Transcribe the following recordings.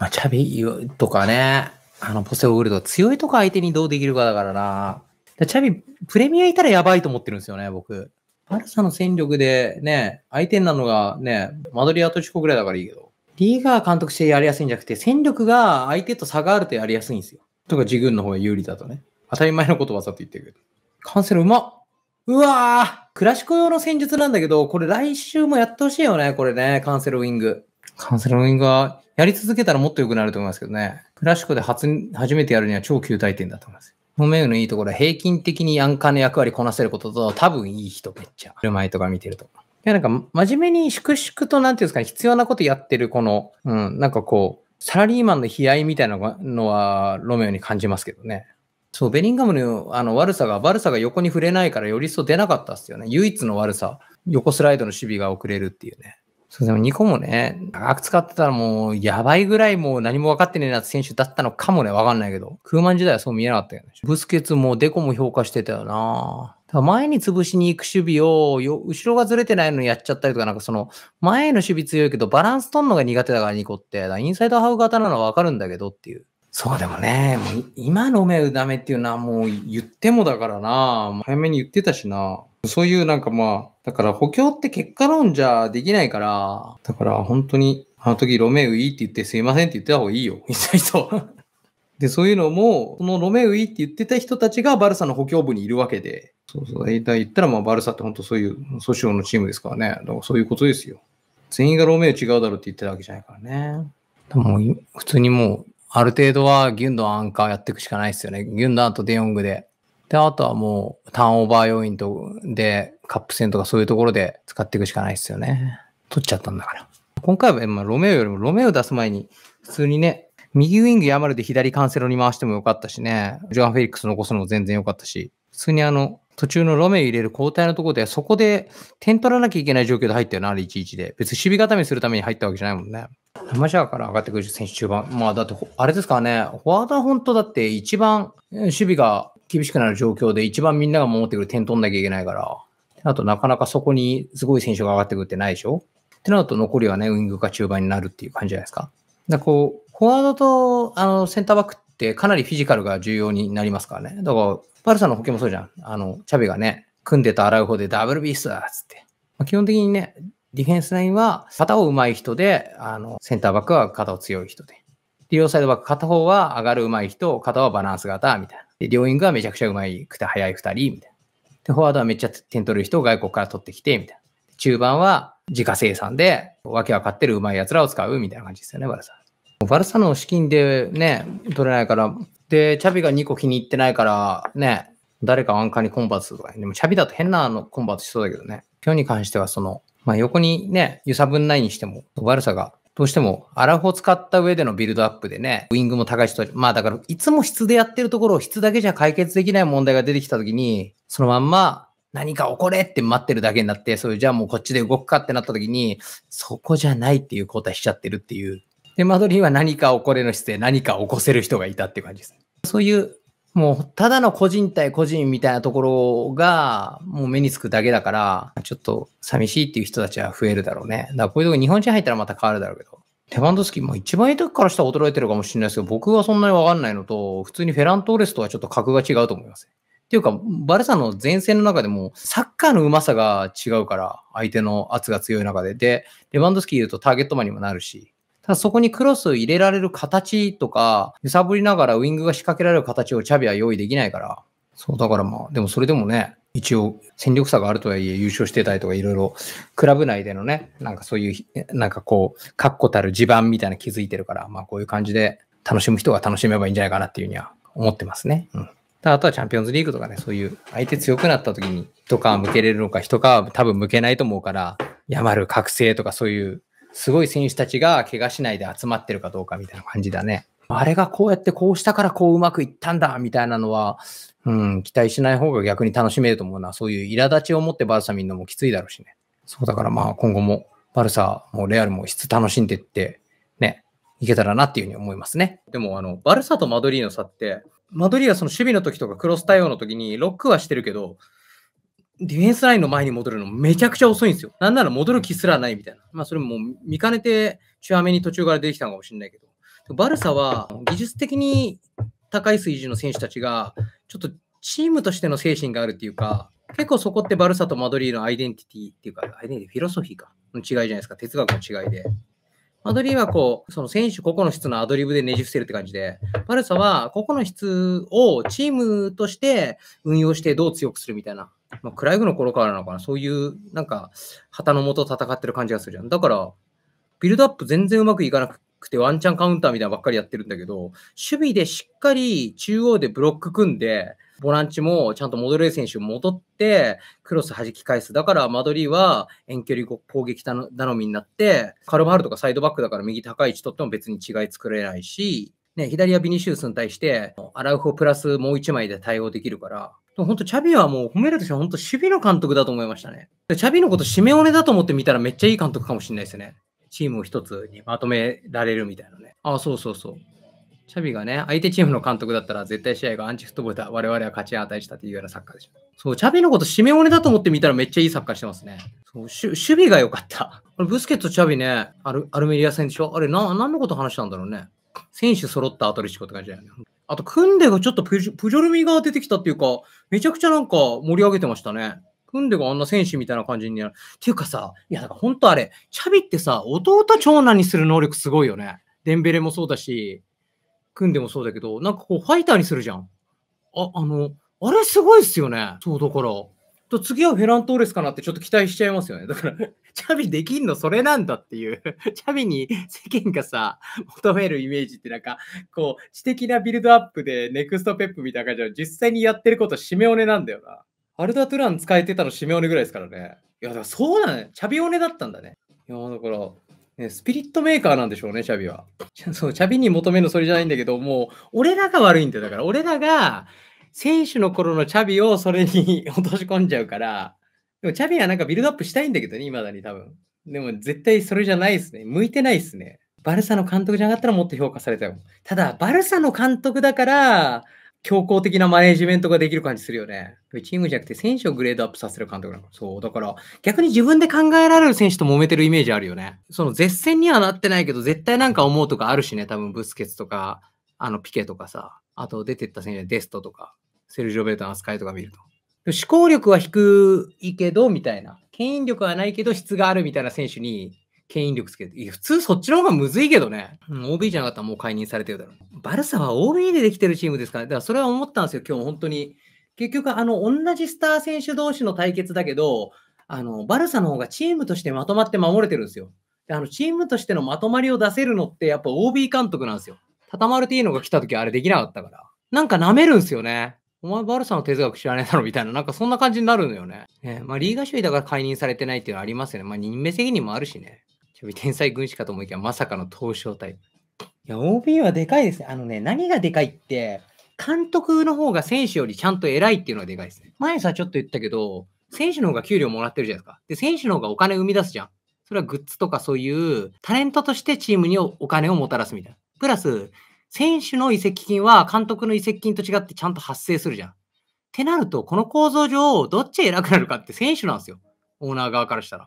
まあ、チャビとかね、あの、ポセオウルド、強いとか相手にどうできるかだからな。らチャビ、プレミアいたらやばいと思ってるんですよね、僕。バルサの戦力でね、相手になるのがね、マドリアとチコぐらいだからいいけど、リーガー監督してやりやすいんじゃなくて、戦力が相手と差があるとやりやすいんですよ。とか、自分の方が有利だとね。当たり前のことわざと言ってるけど。カンセルうまっうわぁクラシコ用の戦術なんだけど、これ来週もやってほしいよね、これね、カンセルウィング。カウンセリングはやり続けたらもっと良くなると思いますけどね。クラシックで初初めてやるには超旧体点だと思います。モメウのいいところは平均的に安価の役割こなせることと多分いい人めっちゃ。車る舞とか見てると。いや、なんか、真面目に粛々と、なんていうんですかね、必要なことやってる、この、うん、なんかこう、サラリーマンの悲哀みたいなのは、ロメオに感じますけどね。そう、ベリンガムのあの悪さが、悪さが横に触れないから、より一層出なかったっすよね。唯一の悪さ、横スライドの守備が遅れるっていうね。そうでも2個もね、長く使ってたらもう、やばいぐらいもう何も分かってねえな選手だったのかもね、分かんないけど。クーマン時代はそう見えなかったよね。ブスケツもデコも評価してたよな前に潰しに行く守備をよ、後ろがずれてないのにやっちゃったりとか、なんかその、前の守備強いけど、バランス取るのが苦手だから2個って、インサイドハーフ型なのは分かるんだけどっていう。そうでもね、もう今の目ダメっていうのはもう言ってもだからな、早めに言ってたしな。そういうなんかまあ、だから補強って結果論じゃできないから、だから本当に、あの時ロメウいいって言ってすいませんって言ってた方がいいよ、みたいな で、そういうのも、そのロメウいいって言ってた人たちがバルサの補強部にいるわけで、そうそう、大言ったらまあバルサって本当そういう訴訟のチームですからね。だからそういうことですよ。全員がロメウ違うだろうって言ってたわけじゃないからね。でも普通にもう、ある程度はギュンドアンカーやっていくしかないですよね。ギュンドアンとデヨングでで、あとはもう、ターンオーバー要因とで、カップ戦とかそういうところで使っていくしかないですよね。取っちゃったんだから。今回は、まあ、ロメオよりも、ロメオ出す前に、普通にね、右ウィングやまるで左カンセロに回してもよかったしね、ジョアン・フェリックス残すのも全然よかったし、普通にあの、途中のロメ入れる交代のところで、そこで点取らなきゃいけない状況で入ったよな、リれ1-1で。別に守備固めするために入ったわけじゃないもんね。マジャーから上がってくる選手中盤。まあ、だって、あれですからね、フォワードは本当だって一番守備が厳しくなる状況で一番みんなが守ってくる点取んなきゃいけないから、あとなかなかそこにすごい選手が上がってくるってないでしょってなると残りはね、ウイングか中盤になるっていう感じじゃないですか。だかこう、フォワードとあのセンターバックってかなりフィジカルが重要になりますからね。だから、パルサの保険もそうじゃん。あの、チャビがね、組んでた洗う方でダブルビースだっつって。まあ、基本的にね、ディフェンスラインは肩を上手い人で、あの、センターバックは肩を強い人で。両サイドバック片方は上がる上手い人、肩はバランス型みたいな。で、両ウングはめちゃくちゃうまくて速い2人、みたいな。で、フォワードはめっちゃ点取る人を外国から取ってきて、みたいな。中盤は自家生産で、わけわかってるうまい奴らを使う、みたいな感じですよね、バルサ。バルサの資金でね、取れないから、で、チャビが2個気に入ってないから、ね、誰かアンカーにコンバートとか、でもチャビだと変なのコンバートしそうだけどね。今日に関しては、その、まあ、横にね、揺さぶんないにしても、バルサがどうしてもアラフを使った上でのビルドアップでね、ウイングも高い人、まあだからいつも質でやってるところを質だけじゃ解決できない問題が出てきたときに、そのまんま何か起これって待ってるだけになって、そういうじゃあもうこっちで動くかってなった時に、そこじゃないっていう交代しちゃってるっていう。で、間取りは何か起これの質で何か起こせる人がいたっていう感じです。そういうもう、ただの個人対個人みたいなところが、もう目につくだけだから、ちょっと寂しいっていう人たちは増えるだろうね。だからこういうとこ日本人入ったらまた変わるだろうけど。テバンドスキー、も一番いい時からしたら衰えてるかもしれないですけど、僕はそんなにわかんないのと、普通にフェラントーレスとはちょっと格が違うと思います。っていうか、バルサの前線の中でも、サッカーのうまさが違うから、相手の圧が強い中で。で、レバンドスキーいるとターゲットマンにもなるし、そこにクロス入れられる形とか、揺さぶりながらウイングが仕掛けられる形をチャビは用意できないから。そう、だからまあ、でもそれでもね、一応戦力差があるとはいえ優勝してたりとかいろいろクラブ内でのねなんかそういうなんかこう確固たる地盤みたいな気づいてるからまあこういう感じで楽しむ人が楽しめばいいんじゃないかなっていうには思ってますね。うんあとはチャンピオンズリーグとかね、そういう相手強くなった時に一皮向けれるのか、一皮多分向けないと思うから、やまる覚醒とかそういうすごい選手たちが怪我しないで集まってるかどうかみたいな感じだね。あれがこうやってこうしたからこううまくいったんだみたいなのは、うん、期待しない方が逆に楽しめると思うな。そういう苛立ちを持ってバルサ見るのもきついだろうしね。そうだからまあ今後もバルサもレアルも質楽しんでって、ね、いけたらなっていうふうに思いますね。でもあの、バルサとマドリーの差って、マドリーはその守備の時とかクロス対応の時にロックはしてるけど、ディフェンスラインの前に戻るのめちゃくちゃ遅いんですよ。なんなら戻る気すらないみたいな。まあそれも見かねて、中アメに途中から出てきたのかもしれないけど。バルサは技術的に高い水準の選手たちが、ちょっとチームとしての精神があるっていうか、結構そこってバルサとマドリーのアイデンティティっていうか、アイデンティティ、フィロソフィーか。の違いじゃないですか。哲学の違いで。マドリーはこう、その選手個々の質のアドリブでねじ伏せるって感じで、バルサは個々の質をチームとして運用してどう強くするみたいなまあ、クライグの頃からなのかな、そういう、なんか、旗のもと戦ってる感じがするじゃん。だから、ビルドアップ全然うまくいかなくて、ワンチャンカウンターみたいなばっかりやってるんだけど、守備でしっかり中央でブロック組んで、ボランチもちゃんと戻れる選手戻って、クロス弾き返す。だから、マドリーは遠距離攻撃頼みになって、カルバハルとかサイドバックだから右高い位置取っても別に違い作れないし、ね、左はビニシウスに対して、アラウフォプラスもう1枚で対応できるから、本当チャビはもう褒めるとしては本当守備の監督だと思いましたね。チャビのことシメオネだと思って見たらめっちゃいい監督かもしれないですね。チームを一つにまとめられるみたいなね。ああ、そうそうそう。チャビがね、相手チームの監督だったら絶対試合がアンチフットボールだ。我々は勝ち値したっていうようなサッカーでしょ。そう、チャビのことシメオネだと思って見たらめっちゃいいサッカーしてますね。そう、守備が良かった。ブスケット、チャビね、アルアルメリア戦でしょあれな、何のこと話したんだろうね。選手揃ったアトリチコって感じだよね。あと、クンデがちょっとプジョルミが出てきたっていうか、めちゃくちゃなんか盛り上げてましたね。クンデがあんな戦士みたいな感じになる。っていうかさ、いや、だからんとあれ、チャビってさ、弟長男にする能力すごいよね。デンベレもそうだし、クンデもそうだけど、なんかこう、ファイターにするじゃん。あ、あの、あれすごいっすよね。そう、だから、と次はフェラントーレスかなってちょっと期待しちゃいますよね。だから、チャビできんのそれなんだっていう、チャビに世間がさ、求めるイメージってなんか、こう、知的なビルドアップでネクストペップみたいな感じで、実際にやってることシメオネなんだよな。アルダトゥラン使えてたのシメオネぐらいですからね。いや、だからそうなのね。チャビオネだったんだね。いや、だから、ね、スピリットメーカーなんでしょうね、チャビは。そう、チャビに求めるのそれじゃないんだけど、もう、俺らが悪いんだよ。だから、俺らが、選手の頃のチャビをそれに落とし込んじゃうから、でもチャビはなんかビルドアップしたいんだけどね、未だに多分。でも絶対それじゃないですね。向いてないですね。バルサの監督じゃなかったらもっと評価されたよ。ただ、バルサの監督だから、強硬的なマネジメントができる感じするよね。チームじゃなくて選手をグレードアップさせる監督なの。そう。だから、逆に自分で考えられる選手と揉めてるイメージあるよね。その絶戦にはなってないけど、絶対なんか思うとかあるしね。多分、ブスケツとか、あの、ピケとかさ。あと、出てった選手はデストとか。セルジオ・ベルトの扱いとか見ると。思考力は低いけど、みたいな。牽引力はないけど、質があるみたいな選手に、牽引力つけて。いや、普通そっちの方がむずいけどね。うん、OB じゃなかったらもう解任されてるだろう。バルサは OB でできてるチームですから、ね、だからそれは思ったんですよ、今日本当に。結局、あの、同じスター選手同士の対決だけど、あの、バルサの方がチームとしてまとまって守れてるんですよ。であの、チームとしてのまとまりを出せるのって、やっぱ OB 監督なんですよ。タタマルティーノが来た時はあれできなかったから。なんか舐めるんですよね。お前バルサの哲学知らねえだろみたいな、なんかそんな感じになるのよね。ねまあ、リーガ主義だから解任されてないっていうのはありますよね。まあ、任命責任もあるしね。ちょび天才軍師かと思いきや、まさかの投証タイプ。いや、OB はでかいですね。あのね、何がでかいって、監督の方が選手よりちゃんと偉いっていうのはでかいですね。前さ、ちょっと言ったけど、選手の方が給料もらってるじゃないですか。で、選手の方がお金生み出すじゃん。それはグッズとかそういう、タレントとしてチームにお金をもたらすみたいな。プラス、選手の移籍金は監督の移籍金と違ってちゃんと発生するじゃん。ってなると、この構造上、どっち偉くなるかって選手なんですよ。オーナー側からしたら。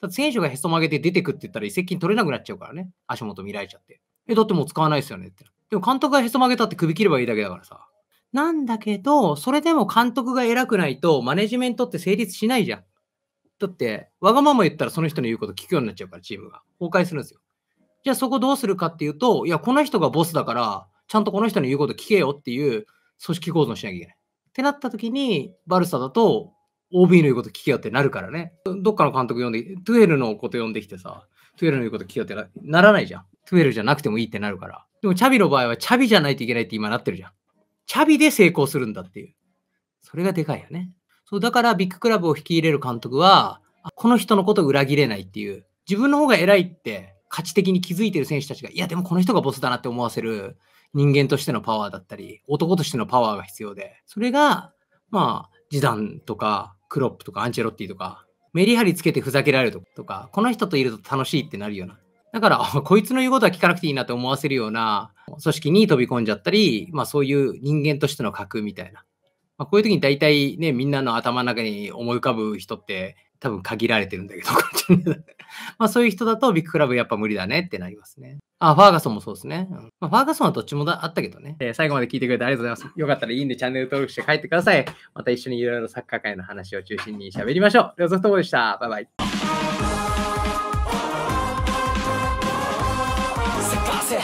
だって選手がへそ曲げて出てくって言ったら移籍金取れなくなっちゃうからね。足元見られちゃって。え、だってもう使わないですよねって。でも監督がへそ曲げたって首切ればいいだけだからさ。なんだけど、それでも監督が偉くないとマネジメントって成立しないじゃん。だって、わがまま言ったらその人の言うこと聞くようになっちゃうから、チームが。崩壊するんですよ。じゃあそこどうするかっていうと、いや、この人がボスだから、ちゃんとこの人の言うこと聞けよっていう組織構造しなきゃいけない。ってなった時に、バルサだと OB の言うこと聞けよってなるからね。どっかの監督呼んで、トゥエルのこと呼んできてさ、トゥエルの言うこと聞けよってならないじゃん。トゥエルじゃなくてもいいってなるから。でもチャビの場合はチャビじゃないといけないって今なってるじゃん。チャビで成功するんだっていう。それがでかいよね。そうだからビッグクラブを引き入れる監督は、この人のことを裏切れないっていう、自分の方が偉いって価値的に気づいてる選手たちが、いや、でもこの人がボスだなって思わせる人間としてのパワーだったり、男としてのパワーが必要で、それが、まあ、ジダンとか、クロップとか、アンチェロッティとか、メリハリつけてふざけられるとか、この人といると楽しいってなるような。だから、こいつの言うことは聞かなくていいなって思わせるような組織に飛び込んじゃったり、まあそういう人間としての格みたいな。まあ、こういう時に大体ね、みんなの頭の中に思い浮かぶ人って、多分限られてるんだけど、まあそういう人だとビッグクラブやっぱ無理だねってなりますね。あ、ファーガソンもそうですね。うん、まあ、ファーガソンはどっちもだあったけどね、えー、最後まで聞いてくれてありがとうございます。よかったらいいんでチャンネル登録して帰ってください。また一緒にいろいろサッカー界の話を中心に喋りましょう。では、ソフトボでした。バイバイ。せ